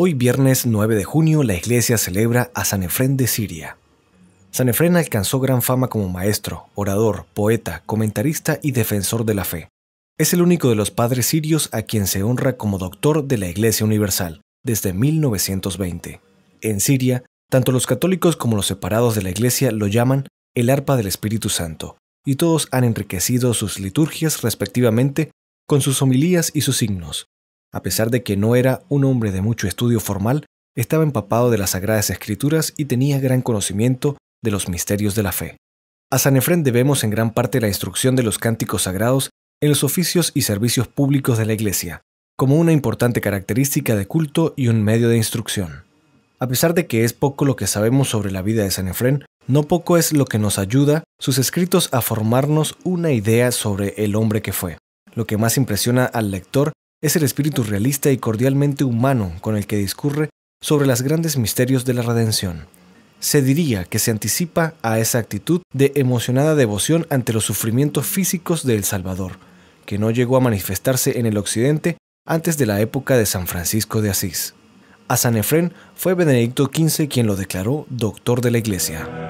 Hoy viernes 9 de junio la iglesia celebra a San Efrén de Siria. San Efrén alcanzó gran fama como maestro, orador, poeta, comentarista y defensor de la fe. Es el único de los padres sirios a quien se honra como doctor de la Iglesia Universal desde 1920. En Siria, tanto los católicos como los separados de la Iglesia lo llaman el arpa del Espíritu Santo, y todos han enriquecido sus liturgias respectivamente con sus homilías y sus signos. A pesar de que no era un hombre de mucho estudio formal, estaba empapado de las Sagradas Escrituras y tenía gran conocimiento de los misterios de la fe. A San Efrén debemos en gran parte la instrucción de los cánticos sagrados en los oficios y servicios públicos de la Iglesia, como una importante característica de culto y un medio de instrucción. A pesar de que es poco lo que sabemos sobre la vida de San Efrén, no poco es lo que nos ayuda sus escritos a formarnos una idea sobre el hombre que fue. Lo que más impresiona al lector es el espíritu realista y cordialmente humano con el que discurre sobre los grandes misterios de la redención. Se diría que se anticipa a esa actitud de emocionada devoción ante los sufrimientos físicos del Salvador, que no llegó a manifestarse en el Occidente antes de la época de San Francisco de Asís. A San Efrén fue Benedicto XV quien lo declaró doctor de la Iglesia.